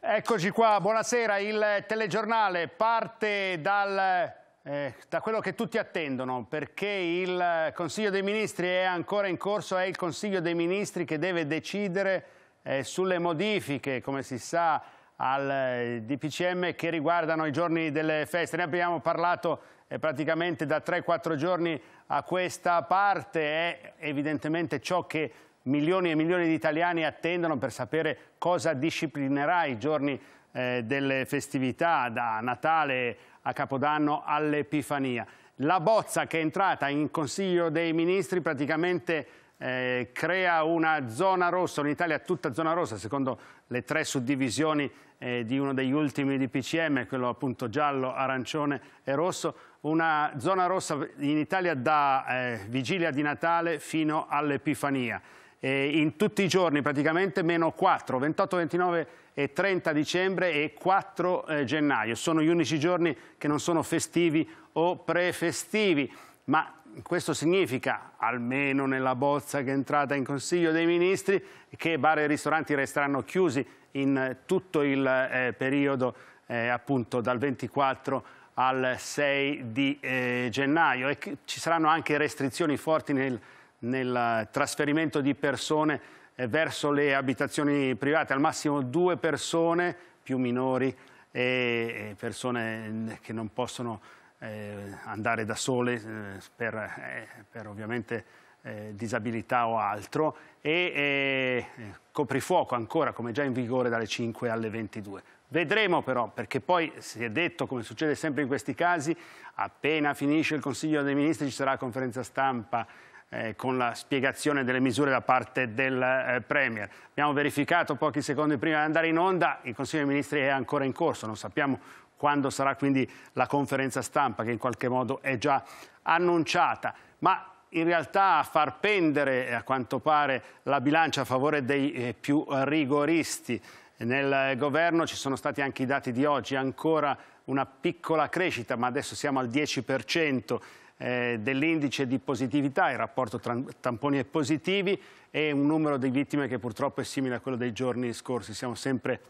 Eccoci qua, buonasera, il telegiornale parte dal, eh, da quello che tutti attendono perché il Consiglio dei Ministri è ancora in corso, è il Consiglio dei Ministri che deve decidere eh, sulle modifiche, come si sa, al eh, DPCM che riguardano i giorni delle feste. Ne abbiamo parlato eh, praticamente da 3-4 giorni a questa parte, è evidentemente ciò che milioni e milioni di italiani attendono per sapere cosa disciplinerà i giorni eh, delle festività da Natale a Capodanno all'Epifania. La bozza che è entrata in Consiglio dei Ministri praticamente eh, crea una zona rossa, un'Italia tutta zona rossa, secondo le tre suddivisioni eh, di uno degli ultimi di PCM, quello appunto giallo, arancione e rosso, una zona rossa in Italia da eh, vigilia di Natale fino all'Epifania eh, in tutti i giorni praticamente meno 4, 28, 29 e 30 dicembre e 4 eh, gennaio. Sono gli unici giorni che non sono festivi o prefestivi, ma questo significa, almeno nella bozza che è entrata in Consiglio dei Ministri, che bar e ristoranti resteranno chiusi in eh, tutto il eh, periodo eh, appunto dal 24 al 6 di eh, gennaio e ci saranno anche restrizioni forti nel nel trasferimento di persone eh, verso le abitazioni private, al massimo due persone, più minori e persone eh, che non possono eh, andare da sole per, per ovviamente disabilità o altro e coprifuoco ancora come già in vigore dalle 5 alle 22. Vedremo però, perché poi si è detto, come succede sempre in questi casi, appena finisce il Consiglio dei Ministri ci sarà conferenza stampa eh, con la spiegazione delle misure da parte del eh, Premier. Abbiamo verificato pochi secondi prima di andare in onda, il Consiglio dei Ministri è ancora in corso, non sappiamo quando sarà quindi la conferenza stampa che in qualche modo è già annunciata. Ma in realtà a far pendere eh, a quanto pare la bilancia a favore dei eh, più rigoristi nel governo ci sono stati anche i dati di oggi, ancora una piccola crescita, ma adesso siamo al 10% eh, dell'indice di positività, il rapporto tra tamponi e positivi e un numero di vittime che purtroppo è simile a quello dei giorni scorsi, siamo sempre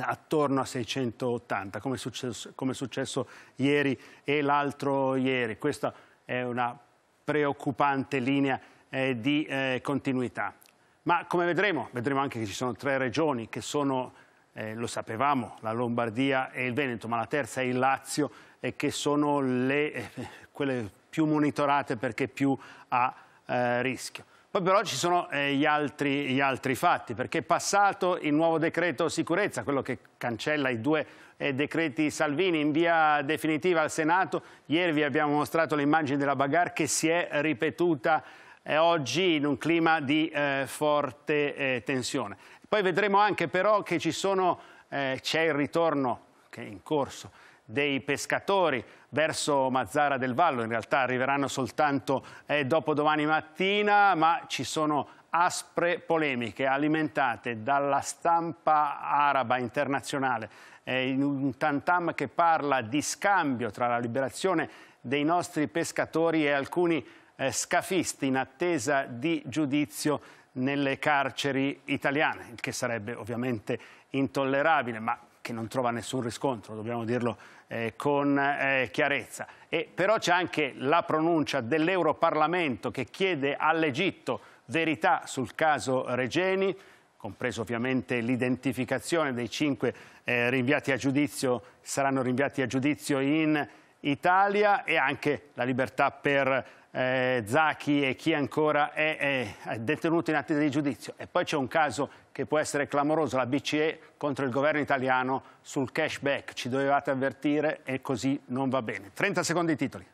attorno a 680, come è successo, come è successo ieri e l'altro ieri. Questa è una preoccupante linea eh, di eh, continuità. Ma come vedremo, vedremo anche che ci sono tre regioni che sono, eh, lo sapevamo, la Lombardia e il Veneto, ma la terza è il Lazio, e eh, che sono le eh, quelle più monitorate perché più a eh, rischio. Poi però ci sono eh, gli, altri, gli, altri, fatti, perché è passato il nuovo decreto sicurezza, quello che cancella i due eh, decreti Salvini in via definitiva al Senato. Ieri vi abbiamo mostrato le immagini della bagarre che si è ripetuta eh, oggi in un clima di eh, forte eh, tensione. Poi vedremo anche però che c'è eh, il ritorno che è in corso dei pescatori verso Mazzara del Vallo, in realtà arriveranno soltanto eh, dopo domani mattina, ma ci sono aspre polemiche alimentate dalla stampa araba internazionale, eh, un tantam che parla di scambio tra la liberazione dei nostri pescatori e alcuni eh, scafisti in attesa di giudizio nelle carceri italiane, il che sarebbe ovviamente intollerabile, ma che non trova nessun riscontro, dobbiamo dirlo eh, con eh, chiarezza. E però c'è anche la pronuncia dell'Europarlamento che chiede all'Egitto verità sul caso Regeni, compreso ovviamente l'identificazione dei cinque eh, rinviati a giudizio, saranno rinviati a giudizio in Italia e anche la libertà per eh, Zacchi e chi ancora è, è detenuto in attesa di giudizio. E poi c'è un caso che può essere clamoroso, la BCE contro il governo italiano sul cashback. Ci dovevate avvertire e così non va bene. 30 secondi i titoli.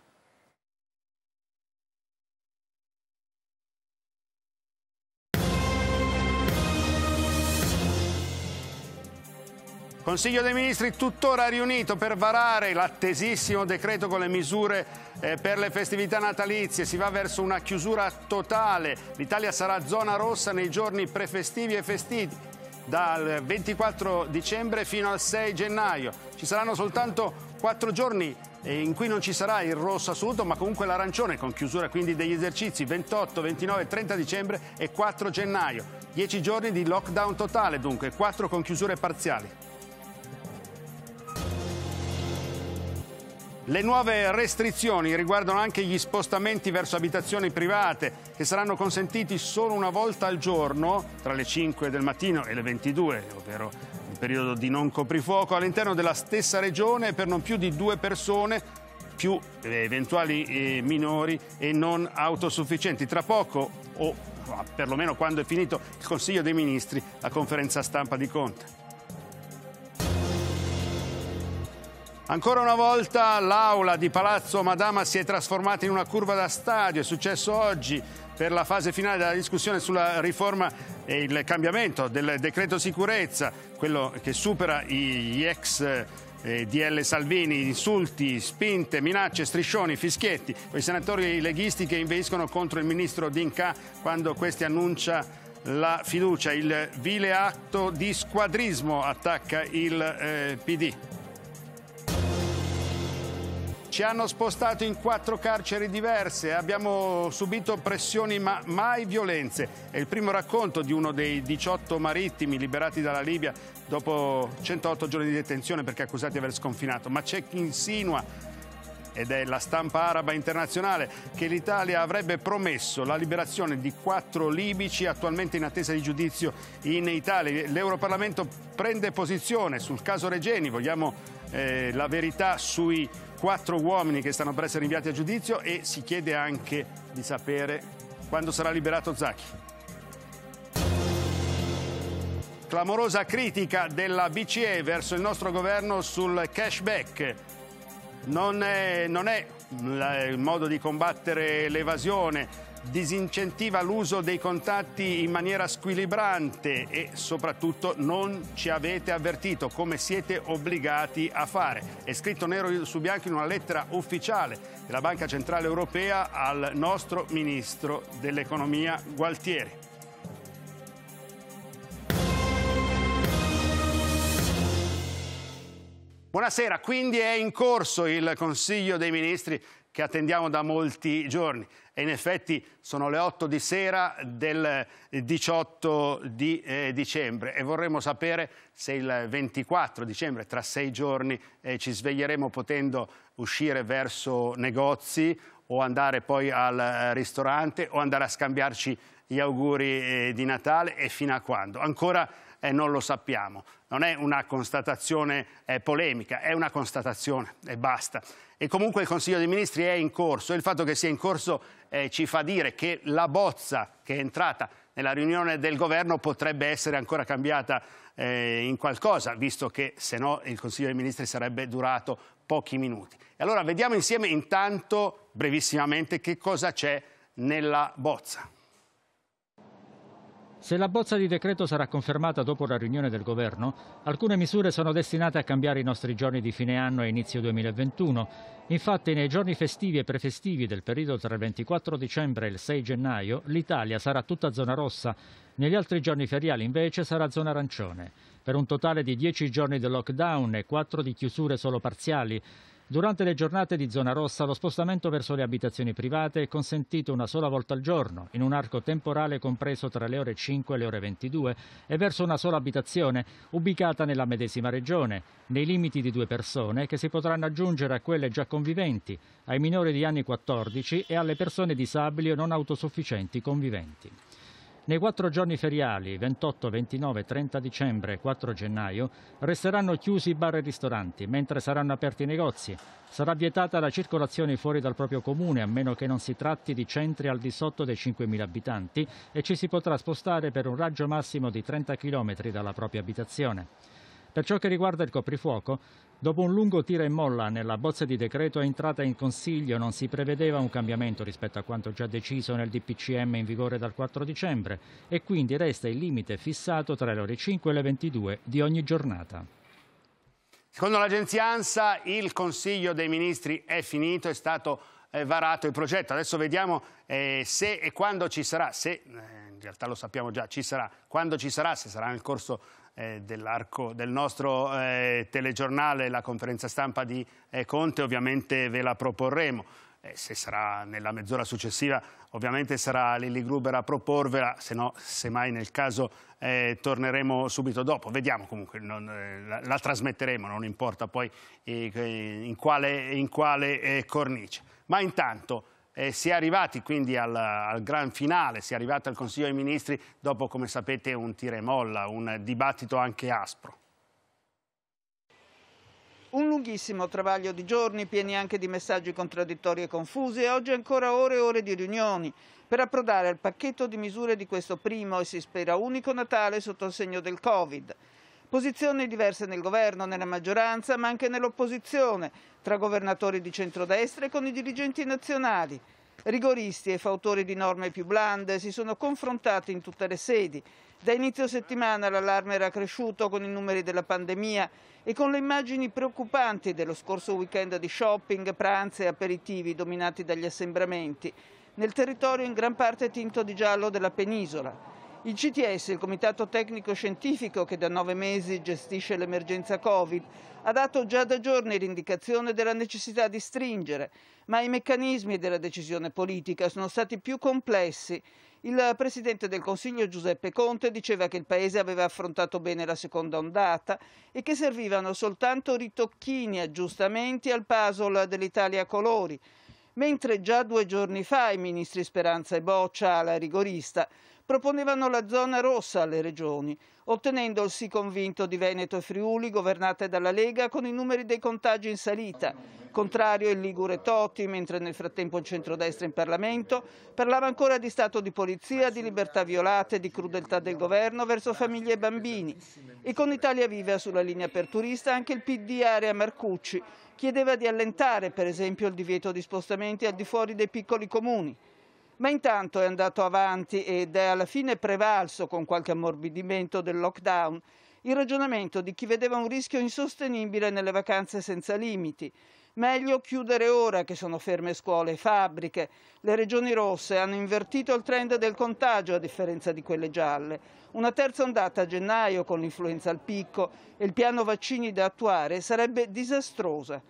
Consiglio dei Ministri tuttora riunito per varare l'attesissimo decreto con le misure eh, per le festività natalizie. Si va verso una chiusura totale. L'Italia sarà zona rossa nei giorni prefestivi e festivi dal 24 dicembre fino al 6 gennaio. Ci saranno soltanto quattro giorni eh, in cui non ci sarà il rosso assoluto, ma comunque l'arancione, con chiusura quindi degli esercizi 28, 29, 30 dicembre e 4 gennaio. Dieci giorni di lockdown totale dunque, quattro con chiusure parziali. Le nuove restrizioni riguardano anche gli spostamenti verso abitazioni private, che saranno consentiti solo una volta al giorno, tra le 5 del mattino e le 22, ovvero il periodo di non coprifuoco, all'interno della stessa regione per non più di due persone, più eh, eventuali eh, minori e non autosufficienti. Tra poco, o perlomeno quando è finito il Consiglio dei Ministri, la conferenza stampa di Conte. Ancora una volta l'aula di Palazzo Madama si è trasformata in una curva da stadio, è successo oggi per la fase finale della discussione sulla riforma e il cambiamento del decreto sicurezza, quello che supera gli ex eh, DL Salvini, insulti, spinte, minacce, striscioni, fischietti, I senatori leghisti che inveiscono contro il ministro Dinca quando questi annuncia la fiducia, il vile atto di squadrismo attacca il eh, PD. Ci hanno spostato in quattro carceri diverse, abbiamo subito pressioni ma mai violenze. È il primo racconto di uno dei 18 marittimi liberati dalla Libia dopo 108 giorni di detenzione perché accusati di aver sconfinato. Ma c'è chi insinua ed è la stampa araba internazionale che l'Italia avrebbe promesso la liberazione di quattro libici attualmente in attesa di giudizio in Italia. L'Europarlamento prende posizione sul caso Regeni, vogliamo eh, la verità sui quattro uomini che stanno per essere inviati a giudizio e si chiede anche di sapere quando sarà liberato Zacchi. Clamorosa critica della BCE verso il nostro governo sul cashback. Non è, non è il modo di combattere l'evasione, disincentiva l'uso dei contatti in maniera squilibrante e soprattutto non ci avete avvertito come siete obbligati a fare. È scritto nero su bianco in una lettera ufficiale della Banca Centrale Europea al nostro Ministro dell'Economia Gualtieri. Buonasera, quindi è in corso il Consiglio dei Ministri che attendiamo da molti giorni e in effetti sono le 8 di sera del 18 di eh, dicembre e vorremmo sapere se il 24 dicembre, tra sei giorni, eh, ci sveglieremo potendo uscire verso negozi o andare poi al eh, ristorante o andare a scambiarci gli auguri eh, di Natale e fino a quando. Ancora eh, non lo sappiamo. Non è una constatazione eh, polemica, è una constatazione e basta e comunque il Consiglio dei Ministri è in corso. e Il fatto che sia in corso eh, ci fa dire che la bozza che è entrata nella riunione del governo potrebbe essere ancora cambiata eh, in qualcosa, visto che se no il Consiglio dei Ministri sarebbe durato pochi minuti. E allora vediamo insieme intanto brevissimamente che cosa c'è nella bozza. Se la bozza di decreto sarà confermata dopo la riunione del governo, alcune misure sono destinate a cambiare i nostri giorni di fine anno e inizio 2021. Infatti nei giorni festivi e prefestivi del periodo tra il 24 dicembre e il 6 gennaio l'Italia sarà tutta zona rossa, negli altri giorni feriali invece sarà zona arancione, per un totale di 10 giorni di lockdown e 4 di chiusure solo parziali. Durante le giornate di zona rossa lo spostamento verso le abitazioni private è consentito una sola volta al giorno, in un arco temporale compreso tra le ore 5 e le ore 22, e verso una sola abitazione, ubicata nella medesima regione, nei limiti di due persone che si potranno aggiungere a quelle già conviventi, ai minori di anni 14 e alle persone disabili o non autosufficienti conviventi. Nei quattro giorni feriali, 28, 29, 30 dicembre e 4 gennaio, resteranno chiusi bar e ristoranti, mentre saranno aperti i negozi. Sarà vietata la circolazione fuori dal proprio comune, a meno che non si tratti di centri al di sotto dei 5.000 abitanti, e ci si potrà spostare per un raggio massimo di 30 km dalla propria abitazione. Per ciò che riguarda il coprifuoco, Dopo un lungo tira e molla nella bozza di decreto entrata in Consiglio non si prevedeva un cambiamento rispetto a quanto già deciso nel DPCM in vigore dal 4 dicembre e quindi resta il limite fissato tra le ore 5 e le 22 di ogni giornata. Secondo l'agenzia ANSA il Consiglio dei Ministri è finito, è stato eh, varato il progetto. Adesso vediamo eh, se e quando ci sarà, se eh, in realtà lo sappiamo già, ci sarà, quando ci sarà, se sarà nel corso eh, del nostro eh, telegiornale, la conferenza stampa di eh, Conte, ovviamente ve la proporremo. Eh, se sarà nella mezz'ora successiva, ovviamente sarà Lilli Gruber a proporvela, se no, semmai nel caso eh, torneremo subito dopo. Vediamo comunque, non, eh, la, la, trasmetteremo, non importa poi in quale, in quale cornice. Ma intanto eh, si è arrivati quindi al, al, gran finale, si è arrivati al Consiglio dei Ministri dopo, come sapete, un tira e molla, un dibattito anche aspro. Un lunghissimo travaglio di giorni, pieni anche di messaggi contraddittori e confusi, e oggi ancora ore e ore di riunioni per approdare al pacchetto di misure di questo primo e si spera unico Natale sotto il segno del Covid. Posizioni diverse nel governo, nella maggioranza, ma anche nell'opposizione, tra governatori di centrodestra e con i dirigenti nazionali. Rigoristi e fautori di norme più blande si sono confrontati in tutte le sedi. Da inizio settimana l'allarme era cresciuto con i numeri della pandemia e con le immagini preoccupanti dello scorso weekend di shopping, pranzi e aperitivi dominati dagli assembramenti, nel territorio in gran parte tinto di giallo della penisola. Il CTS, il Comitato Tecnico Scientifico che da nove mesi gestisce l'emergenza Covid, ha dato già da giorni l'indicazione della necessità di stringere, ma i meccanismi della decisione politica sono stati più complessi. Il Presidente del Consiglio Giuseppe Conte diceva che il Paese aveva affrontato bene la seconda ondata e che servivano soltanto ritocchini, aggiustamenti al puzzle dell'Italia colori, mentre già due giorni fa i ministri Speranza e Boccia alla rigorista proponevano la zona rossa alle regioni, ottenendo il sì convinto di Veneto e Friuli, governate dalla Lega, con i numeri dei contagi in salita. Contrario il Ligure Totti, mentre nel frattempo il centrodestra in Parlamento parlava ancora di stato di polizia, di libertà violate, di crudeltà del governo verso famiglie e bambini. E con Italia Viva sulla linea per turista anche il PD Area Marcucci chiedeva di allentare per esempio il divieto di spostamenti al di fuori dei piccoli comuni ma intanto è andato avanti ed è alla fine prevalso con qualche ammorbidimento del lockdown il ragionamento di chi vedeva un rischio insostenibile nelle vacanze senza limiti. Meglio chiudere ora che sono ferme scuole e fabbriche. Le regioni rosse hanno invertito il trend del contagio a differenza di quelle gialle. Una terza ondata a gennaio con l'influenza al picco e il piano vaccini da attuare sarebbe disastrosa.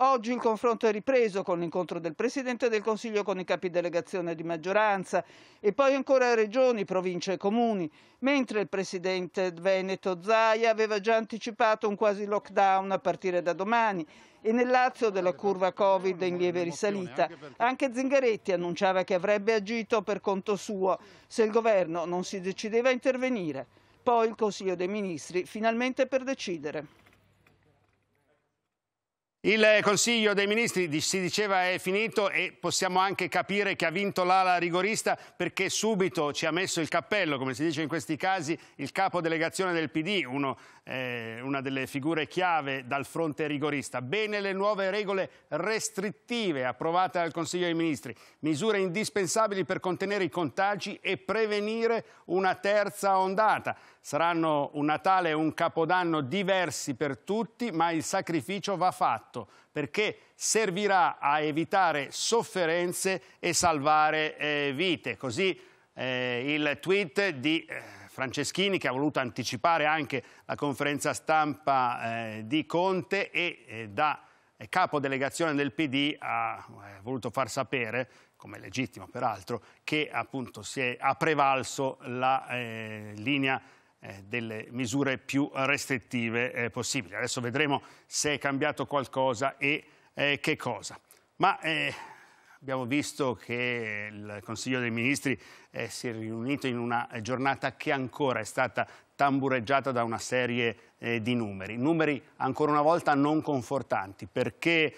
Oggi il confronto è ripreso con l'incontro del Presidente del Consiglio con i capi delegazione di maggioranza e poi ancora regioni, province e comuni, mentre il Presidente Veneto Zaia aveva già anticipato un quasi lockdown a partire da domani e nel Lazio della curva Covid in lieve risalita. Anche Zingaretti annunciava che avrebbe agito per conto suo se il governo non si decideva a intervenire. Poi il Consiglio dei Ministri finalmente per decidere. Il Consiglio dei Ministri si diceva è finito e possiamo anche capire che ha vinto l'ala rigorista perché subito ci ha messo il cappello, come si dice in questi casi, il capodelegazione del PD, uno, eh, una delle figure chiave dal fronte rigorista. Bene le nuove regole restrittive approvate dal Consiglio dei Ministri, misure indispensabili per contenere i contagi e prevenire una terza ondata. Saranno un Natale e un Capodanno diversi per tutti, ma il sacrificio va fatto fatto, perché servirà a evitare sofferenze e salvare eh, vite. Così eh, il tweet di eh, Franceschini che ha voluto anticipare anche la conferenza stampa eh, di Conte e eh, da capodelegazione del PD ha voluto far sapere come legittimo peraltro, che appunto si è, ha prevalso la linea eh, delle misure più restrittive eh, possibili. Adesso vedremo se è cambiato qualcosa e eh, che cosa. Ma abbiamo visto che il Consiglio dei Ministri si è riunito in una giornata che ancora è stata tambureggiata da una serie di numeri. Numeri ancora una volta non confortanti perché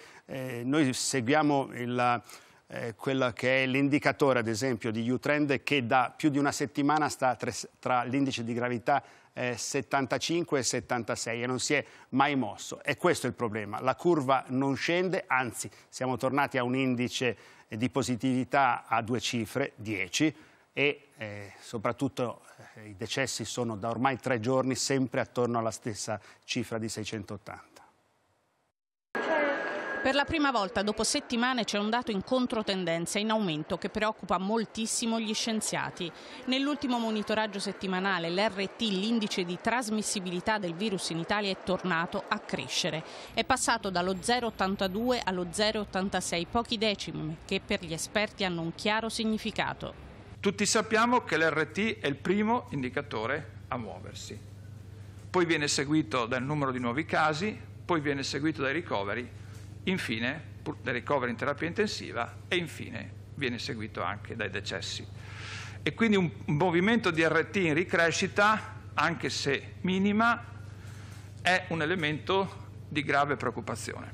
noi seguiamo il eh, quello che è l'indicatore, ad esempio, di U-Trend che da più di una settimana sta tra, tra l'indice di gravità eh, 75 e 76 e non si è mai mosso. E questo è il problema. La curva non scende, anzi siamo tornati a un indice eh, di positività a due cifre, 10, e eh, soprattutto eh, i decessi sono da ormai tre giorni sempre attorno alla stessa cifra di 680. Per la prima volta dopo settimane c'è un dato in controtendenza, in aumento, che preoccupa moltissimo gli scienziati. Nell'ultimo monitoraggio settimanale l'RT, l'indice di trasmissibilità del virus in Italia, è tornato a crescere. È passato dallo 0,82 allo 0,86, pochi decimi, che per gli esperti hanno un chiaro significato. Tutti sappiamo che l'RT è il primo indicatore a muoversi. Poi viene seguito dal numero di nuovi casi, poi viene seguito dai ricoveri infine ricovera in terapia intensiva e infine viene seguito anche dai decessi. E quindi un movimento di RT in ricrescita, anche se minima, è un elemento di grave preoccupazione,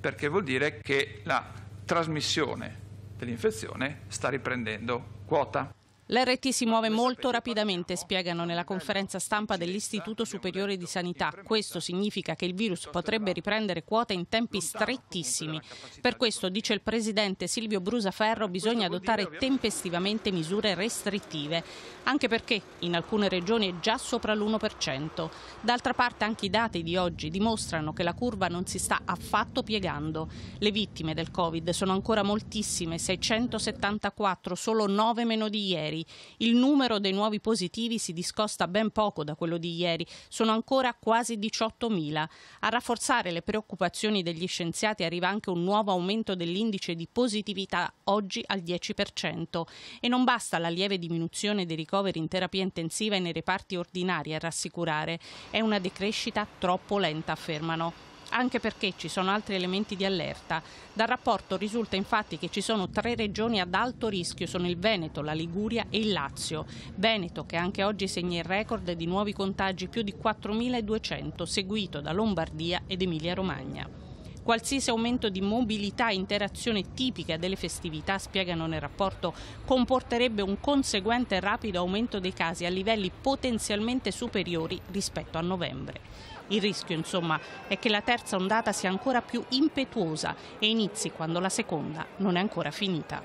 perché vuol dire che la trasmissione dell'infezione sta riprendendo quota. L'RT si muove molto rapidamente, spiegano nella conferenza stampa dell'Istituto Superiore di Sanità. Questo significa che il virus potrebbe riprendere quota in tempi strettissimi. Per questo, dice il presidente Silvio Brusaferro, bisogna adottare tempestivamente misure restrittive, anche perché in alcune regioni è già sopra l'1%. D'altra parte anche i dati di oggi dimostrano che la curva non si sta affatto piegando. Le vittime del Covid sono ancora moltissime, 674, solo 9 meno di ieri ieri. Il numero dei nuovi positivi si discosta ben poco da quello di ieri, sono ancora quasi 18.000. A rafforzare le preoccupazioni degli scienziati arriva anche un nuovo aumento dell'indice di positività oggi al 10% e non basta la lieve diminuzione dei ricoveri in terapia intensiva e nei reparti ordinari a rassicurare, è una decrescita troppo lenta, affermano anche perché ci sono altri elementi di allerta. Dal rapporto risulta infatti che ci sono tre regioni ad alto rischio, sono il Veneto, la Liguria e il Lazio. Veneto che anche oggi segna il record di nuovi contagi, più di 4.200, seguito da Lombardia ed Emilia-Romagna. Qualsiasi aumento di mobilità e interazione tipica delle festività, spiegano nel rapporto, comporterebbe un conseguente rapido aumento dei casi a livelli potenzialmente superiori rispetto a novembre. Il rischio, insomma, è che la terza ondata sia ancora più impetuosa e inizi quando la seconda non è ancora finita.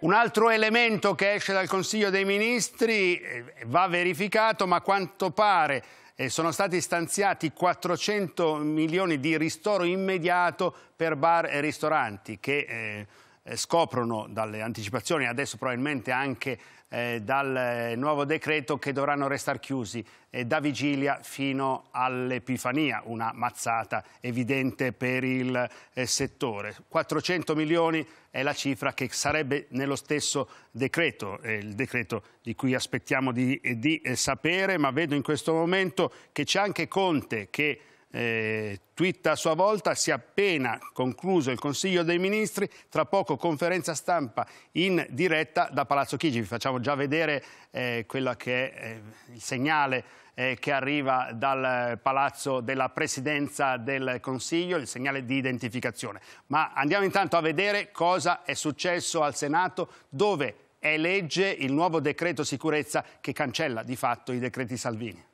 Un altro elemento che esce dal Consiglio dei Ministri eh, va verificato, ma a quanto pare eh, sono stati stanziati 400 milioni di ristoro immediato per bar e ristoranti che eh, eh, scoprono dalle anticipazioni, adesso probabilmente anche eh, dal eh, nuovo decreto, che dovranno restare chiusi eh, da vigilia fino all'Epifania, una mazzata evidente per il eh, settore. 400 milioni è la cifra che sarebbe nello stesso decreto, il decreto di cui aspettiamo di, di eh, sapere, ma vedo in questo momento che c'è anche Conte che eh, twitta a sua volta, si è appena concluso il Consiglio dei Ministri, tra poco conferenza stampa in diretta da Palazzo Chigi. Vi facciamo già vedere eh, quello che è eh, il segnale eh, che arriva dal Palazzo della Presidenza del Consiglio, il segnale di identificazione. Ma andiamo intanto a vedere cosa è successo al Senato, dove è legge il nuovo decreto sicurezza che cancella di fatto i decreti Salvini.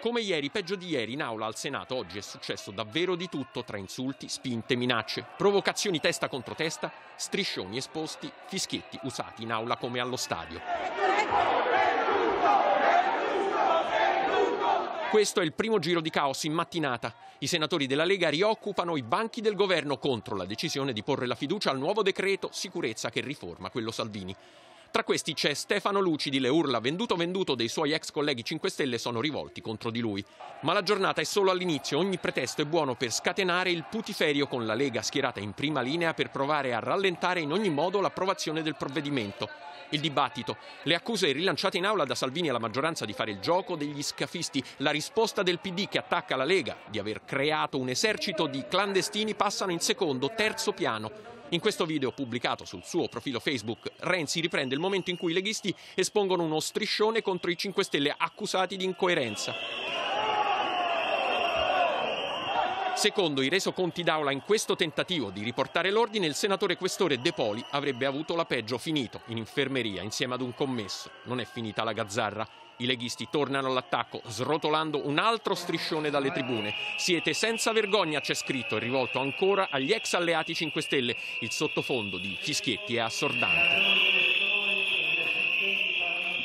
Come ieri, peggio di ieri, in aula al Senato oggi è successo davvero di tutto tra insulti, spinte, minacce, provocazioni testa contro testa, striscioni esposti, fischietti usati in aula come allo stadio. Questo è il primo giro di caos in mattinata. I senatori della Lega rioccupano i banchi del governo contro la decisione di porre la fiducia al nuovo decreto sicurezza che riforma quello Salvini. Tra questi c'è Stefano Lucidi, le urla venduto venduto dei suoi ex colleghi 5 Stelle sono rivolti contro di lui. Ma la giornata è solo all'inizio, ogni pretesto è buono per scatenare il putiferio con la Lega schierata in prima linea per provare a rallentare in ogni modo l'approvazione del provvedimento. Il dibattito, le accuse rilanciate in aula da Salvini alla maggioranza di fare il gioco degli scafisti, la risposta del PD che attacca la Lega di aver creato un esercito di clandestini passano in secondo, terzo piano. In questo video pubblicato sul suo profilo Facebook, Renzi riprende il momento in cui i leghisti espongono uno striscione contro i 5 Stelle accusati di incoerenza. Secondo i resoconti d'aula, in questo tentativo di riportare l'ordine, il senatore questore De Poli avrebbe avuto la peggio finito in infermeria insieme ad un commesso. Non è finita la gazzarra. I leghisti tornano all'attacco, srotolando un altro striscione dalle tribune. Siete senza vergogna, c'è scritto, e rivolto ancora agli ex alleati 5 Stelle. Il sottofondo di fischietti è assordante.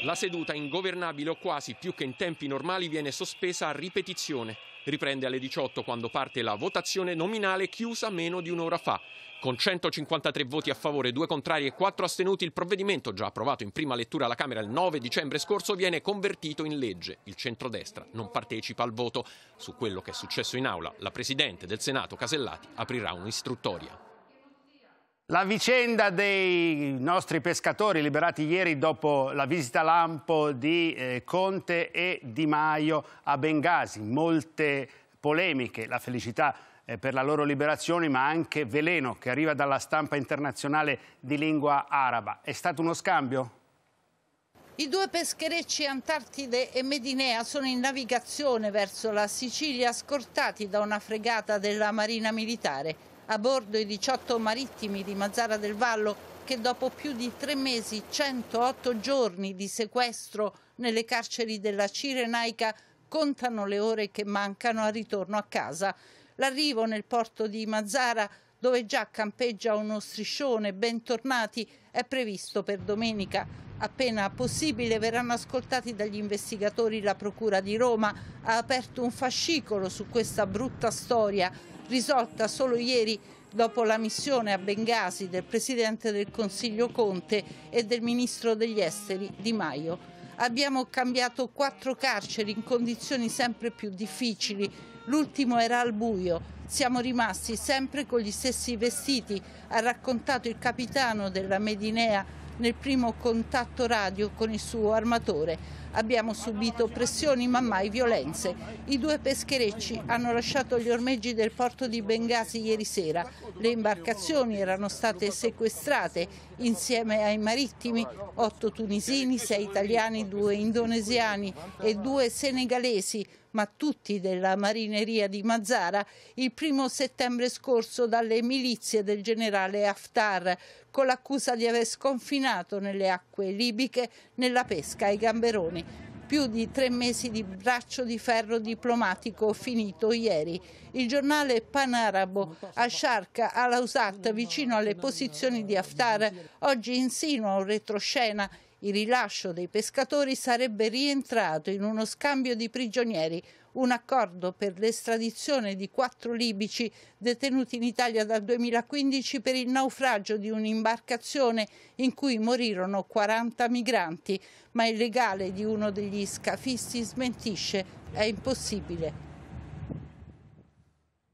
La seduta, ingovernabile o quasi più che in tempi normali, viene sospesa a ripetizione riprende alle 18 quando parte la votazione nominale chiusa meno di un'ora fa. Con 153 voti a favore, 2 contrari e 4 astenuti, il provvedimento, già approvato in prima lettura alla Camera il 9 dicembre scorso, viene convertito in legge. Il centrodestra non partecipa al voto. Su quello che è successo in aula, la Presidente del Senato, Casellati, aprirà un'istruttoria. La vicenda dei nostri pescatori liberati ieri dopo la visita lampo di eh, Conte e Di Maio a Bengasi, molte polemiche, la felicità eh, per la loro liberazione ma anche veleno che arriva dalla stampa internazionale di lingua araba. È stato uno scambio? I due pescherecci Antartide e Medinea sono in navigazione verso la Sicilia scortati da una fregata della Marina Militare a bordo i 18 marittimi di Mazzara del Vallo che dopo più di tre mesi, 108 giorni di sequestro nelle carceri della Cirenaica contano le ore che mancano al ritorno a casa. L'arrivo nel porto di Mazzara, dove già campeggia uno striscione bentornati, è previsto per domenica. Appena possibile verranno ascoltati dagli investigatori la Procura di Roma. Ha aperto un fascicolo su questa brutta storia risolta solo ieri dopo la missione a Bengasi del Presidente del Consiglio Conte e del Ministro degli Esteri Di Maio. Abbiamo cambiato quattro carceri in condizioni sempre più difficili, l'ultimo era al buio, siamo rimasti sempre con gli stessi vestiti, ha raccontato il capitano della Medinea nel primo contatto radio con il suo armatore. Abbiamo subito pressioni ma mai violenze. I due pescherecci hanno lasciato gli ormeggi del porto di Bengasi ieri sera. Le imbarcazioni erano state sequestrate insieme ai marittimi, otto tunisini, sei italiani, due indonesiani e due senegalesi ma tutti della marineria di Mazzara, il primo settembre scorso dalle milizie del generale Haftar, con l'accusa di aver sconfinato nelle acque libiche nella pesca ai gamberoni più di tre mesi di braccio di ferro diplomatico finito ieri. Il giornale panarabo a Sharq al-Ausat, vicino alle posizioni di Haftar, oggi insinua un retroscena. Il rilascio dei pescatori sarebbe rientrato in uno scambio di prigionieri un accordo per l'estradizione di quattro libici detenuti in Italia dal 2015 per il naufragio di un'imbarcazione in cui morirono 40 migranti, ma il legale di uno degli scafisti smentisce è impossibile.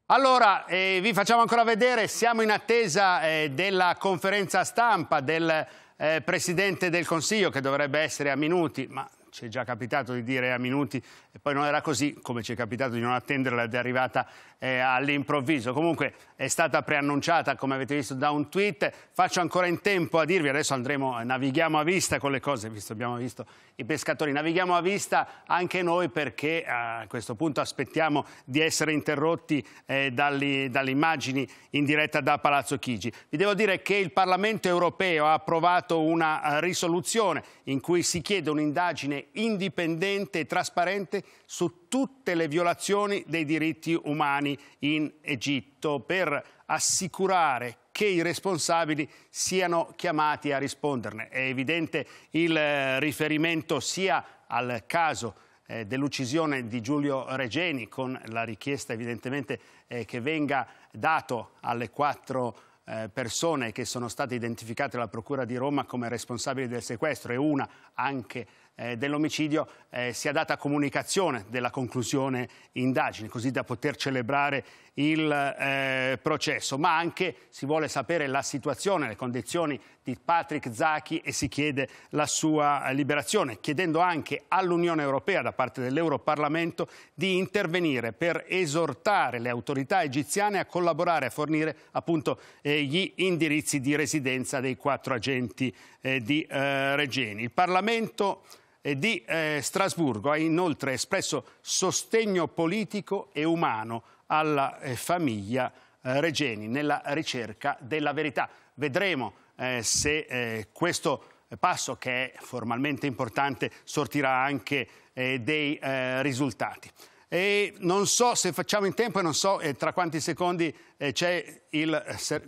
Allora, eh, vi facciamo ancora vedere, siamo in attesa eh, della conferenza stampa del eh, Presidente del Consiglio, che dovrebbe essere a minuti, ma ci è già capitato di dire a minuti e poi non era così, come ci è capitato di non attenderla ed è arrivata eh, all'improvviso. Comunque è stata preannunciata, come avete visto, da un tweet. Faccio ancora in tempo a dirvi, adesso andremo, navighiamo a vista con le cose, visto abbiamo visto i pescatori, navighiamo a vista anche noi perché a questo punto aspettiamo di essere interrotti eh, dalle immagini in diretta da Palazzo Chigi. Vi devo dire che il Parlamento europeo ha approvato una eh, risoluzione in cui si chiede un'indagine indipendente e trasparente su tutte le violazioni dei diritti umani in Egitto per assicurare che i responsabili siano chiamati a risponderne. È evidente il eh, riferimento sia al caso eh, dell'uccisione di Giulio Regeni con la richiesta evidentemente eh, che venga dato alle quattro persone che sono state identificate dalla Procura di Roma come responsabili del sequestro e una anche eh, dell'omicidio eh, sia data comunicazione della conclusione indagine, così da poter celebrare il eh, processo, ma anche si vuole sapere la situazione, le condizioni di Patrick Zaki e si chiede la sua liberazione, chiedendo anche all'Unione Europea da parte dell'Europarlamento di intervenire per esortare le autorità egiziane a collaborare, a fornire appunto eh, gli indirizzi di residenza dei quattro agenti eh, di eh, Regeni. Il Parlamento eh, di eh, Strasburgo ha inoltre espresso sostegno politico e umano alla eh, famiglia eh, Regeni nella ricerca della verità. Vedremo eh, se eh, questo passo, che è formalmente importante, sortirà anche eh, dei eh, risultati. E non so se facciamo in tempo e non so tra quanti secondi c'è il, ser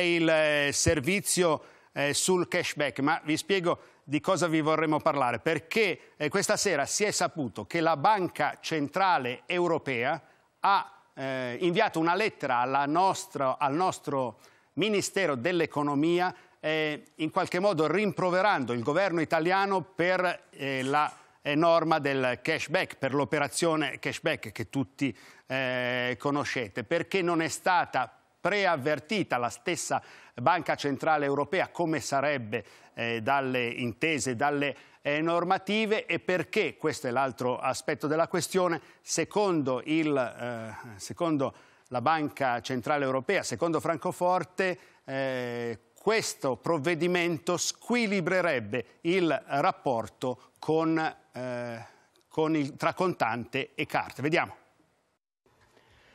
il servizio sul cashback, ma vi spiego di cosa vi vorremmo parlare, perché eh, questa sera si è saputo che la Banca Centrale Europea ha eh, inviato una lettera nostra, al nostro Ministero dell'Economia eh, in qualche modo rimproverando il governo italiano per eh, la eh, norma del cashback, per l'operazione cashback che tutti eh, conoscete, perché non è stata preavvertita la stessa Banca Centrale Europea come sarebbe eh, dalle intese, dalle eh, normative e perché, questo è l'altro aspetto della questione, secondo, il, eh, secondo, la Banca Centrale Europea, secondo Francoforte, eh, questo provvedimento squilibrerebbe il rapporto con, eh, con il, tra contante e carte. Vediamo.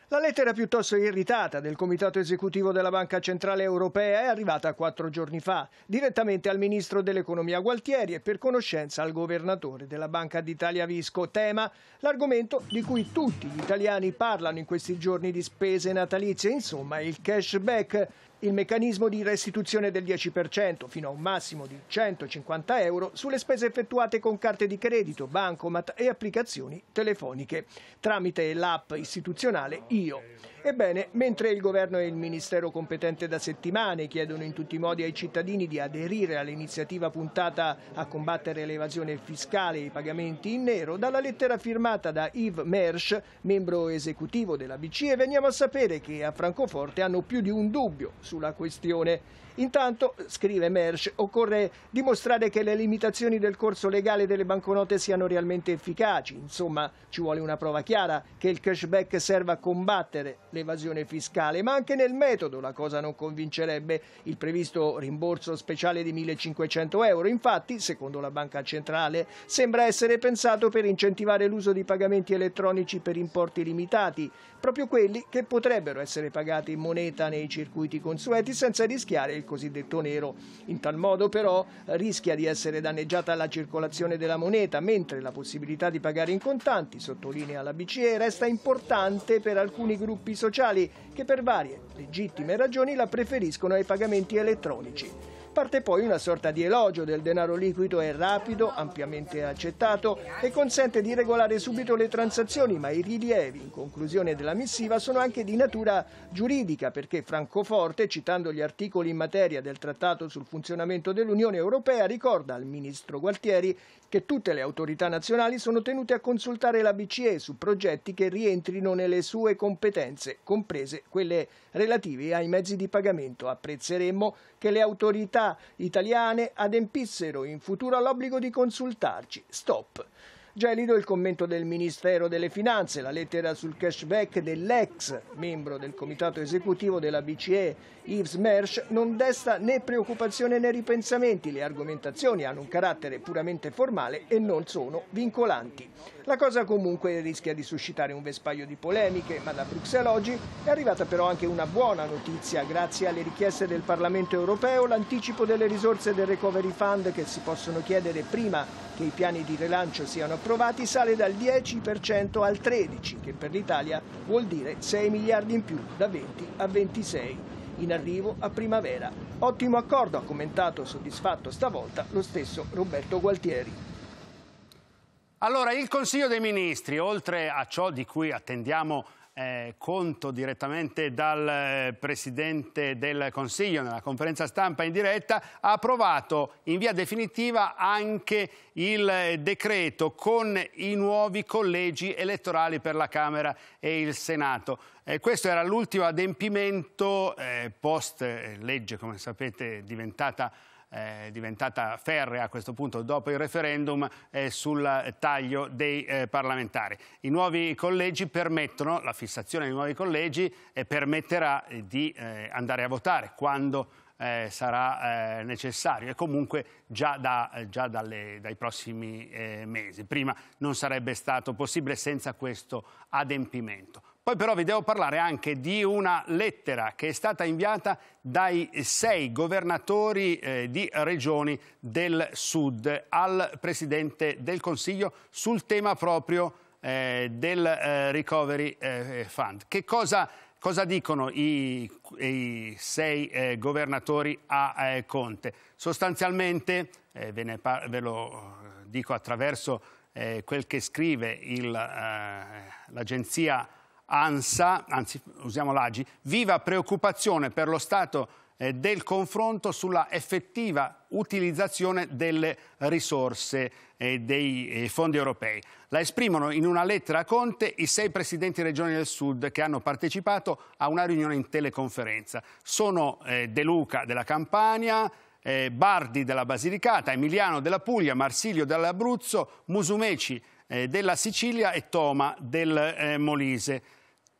La lettera piuttosto irritata del Comitato esecutivo della Banca Centrale Europea è arrivata quattro giorni fa, direttamente al Ministro dell'Economia Gualtieri e per conoscenza al Governatore della Banca d'Italia Visco. Tema, l'argomento di cui tutti gli italiani parlano in questi giorni di spese natalizie, insomma il cashback il meccanismo di restituzione del 10% fino a un massimo di 150 euro sulle spese effettuate con carte di credito, bancomat e applicazioni telefoniche tramite l'app istituzionale IO. Ebbene, mentre il governo e il ministero competente da settimane chiedono in tutti i modi ai cittadini di aderire all'iniziativa puntata a combattere l'evasione fiscale e i pagamenti in nero, dalla lettera firmata da Yves Mersch, membro esecutivo della BCE, veniamo a sapere che a Francoforte hanno più di un dubbio sulla questione. Intanto, scrive Mersch, occorre dimostrare che le limitazioni del corso legale delle banconote siano realmente efficaci. Insomma, ci vuole una prova chiara che il cashback serva a combattere l'evasione fiscale, ma anche nel metodo la cosa non convincerebbe il previsto rimborso speciale di 1.500 euro. Infatti, secondo la Banca Centrale, sembra essere pensato per incentivare l'uso di pagamenti elettronici per importi limitati, proprio quelli che potrebbero essere pagati in moneta nei circuiti consueti senza rischiare il cosiddetto nero. In tal modo però rischia di essere danneggiata la circolazione della moneta, mentre la possibilità di pagare in contanti, sottolinea la BCE, resta importante per alcuni gruppi sociali che per varie legittime ragioni la preferiscono ai pagamenti elettronici parte poi una sorta di elogio del denaro liquido è rapido, ampiamente accettato e consente di regolare subito le transazioni, ma i rilievi in conclusione della missiva sono anche di natura giuridica perché Francoforte, citando gli articoli in materia del Trattato sul funzionamento dell'Unione Europea, ricorda al ministro Gualtieri che tutte le autorità nazionali sono tenute a consultare la BCE su progetti che rientrino nelle sue competenze, comprese quelle relative ai mezzi di pagamento. Apprezzeremmo che le autorità società italiane adempissero in futuro all'obbligo di consultarci. Stop. Gelido il commento del Ministero delle Finanze, la lettera sul cashback dell'ex membro del comitato esecutivo della BCE, Yves Mersch, non desta né preoccupazione né ripensamenti. Le argomentazioni hanno un carattere puramente formale e non sono vincolanti. La cosa comunque rischia di suscitare un vespaio di polemiche, ma da Bruxelles oggi è arrivata però anche una buona notizia. Grazie alle richieste del Parlamento europeo, l'anticipo delle risorse del Recovery Fund che si possono chiedere prima che i piani di rilancio siano approvati sale dal 10% al 13%, che per l'Italia vuol dire 6 miliardi in più, da 20 a 26, in arrivo a primavera. Ottimo accordo, ha commentato soddisfatto stavolta lo stesso Roberto Gualtieri. Allora, il Consiglio dei Ministri, oltre a ciò di cui attendiamo eh, conto direttamente dal eh, Presidente del Consiglio nella conferenza stampa in diretta, ha approvato in via definitiva anche il eh, decreto con i nuovi collegi elettorali per la Camera e il Senato. Eh, questo era l'ultimo adempimento eh, post eh, legge, come sapete, diventata eh, diventata ferrea a questo punto dopo il referendum eh, sul taglio dei eh, parlamentari. I nuovi collegi permettono, la fissazione dei nuovi collegi eh, permetterà eh, di eh, andare a votare quando eh, sarà eh, necessario e comunque già, da, già dalle, dai prossimi mesi. Prima non sarebbe stato possibile senza questo adempimento. Poi però vi devo parlare anche di una lettera che è stata inviata dai sei governatori eh, di regioni del sud al Presidente del Consiglio sul tema proprio eh, del eh, Recovery eh, Fund. Che cosa cosa dicono i, i sei eh, governatori a eh, Conte? Sostanzialmente, eh, ve, ve, lo eh, dico attraverso eh, quel che scrive l'agenzia ANSA, anzi usiamo l'AGI, viva preoccupazione per lo stato eh, del confronto sulla effettiva utilizzazione delle risorse eh, dei eh, fondi europei. La esprimono in una lettera a Conte i sei presidenti regioni del Sud che hanno partecipato a una riunione in teleconferenza. Sono De Luca della Campania, Bardi della Basilicata, Emiliano della Puglia, Marsilio dell'Abruzzo, Musumeci della Sicilia e Toma del Molise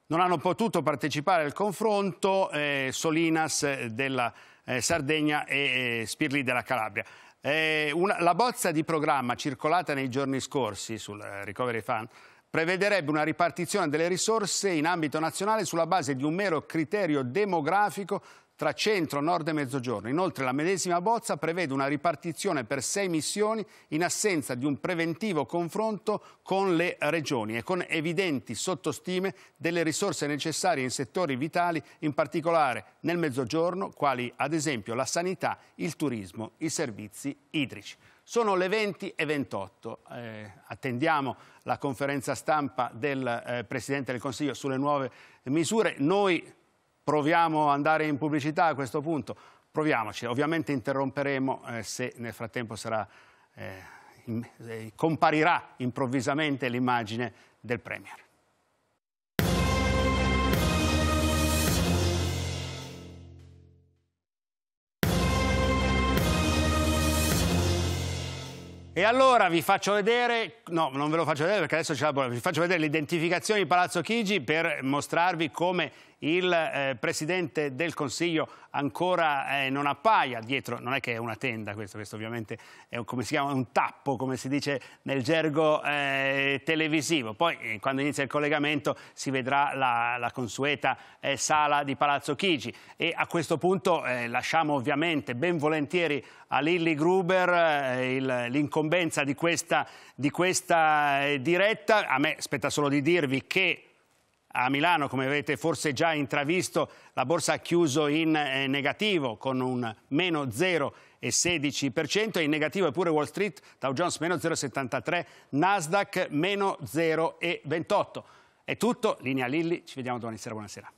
non hanno potuto partecipare al confronto eh, Solinas eh, della eh, Sardegna e eh, Spirli della Calabria. Eh, una, la bozza di programma circolata nei giorni scorsi sul eh, Recovery Fund prevederebbe una ripartizione delle risorse in ambito nazionale sulla base di un mero criterio demografico tra centro, nord e mezzogiorno. Inoltre la medesima bozza prevede una ripartizione per sei missioni in assenza di un preventivo confronto con le regioni e con evidenti sottostime delle risorse necessarie in settori vitali, in particolare nel mezzogiorno, quali ad esempio la sanità, il turismo, i servizi idrici. Sono le 20 e 28. Eh, attendiamo la conferenza stampa del eh, Presidente del Consiglio sulle nuove misure. Noi Proviamo ad andare in pubblicità a questo punto? Proviamoci, ovviamente interromperemo eh, se nel frattempo sarà, eh, in, eh, comparirà improvvisamente l'immagine del Premier. E allora vi faccio vedere, no non ve lo faccio vedere perché adesso c'è la bolla, vi faccio vedere l'identificazione di Palazzo Chigi per mostrarvi come il eh, Presidente del Consiglio ancora eh, non appaia dietro, non è che è una tenda questo, questo ovviamente è un, come si chiama, un tappo come si dice nel gergo eh, televisivo, poi eh, quando inizia il collegamento si vedrà la, la consueta eh, sala di Palazzo Chigi e a questo punto eh, lasciamo ovviamente ben volentieri a Lilli Gruber l'incombenza di questa, di questa diretta, a me aspetta solo di dirvi che a Milano, come avete forse già intravisto, la borsa ha chiuso in eh, negativo con un meno 0,16%, in negativo è pure Wall Street, Dow Jones meno 0,73, Nasdaq meno 0,28. È tutto, linea Lilli, ci vediamo domani sera, buonasera.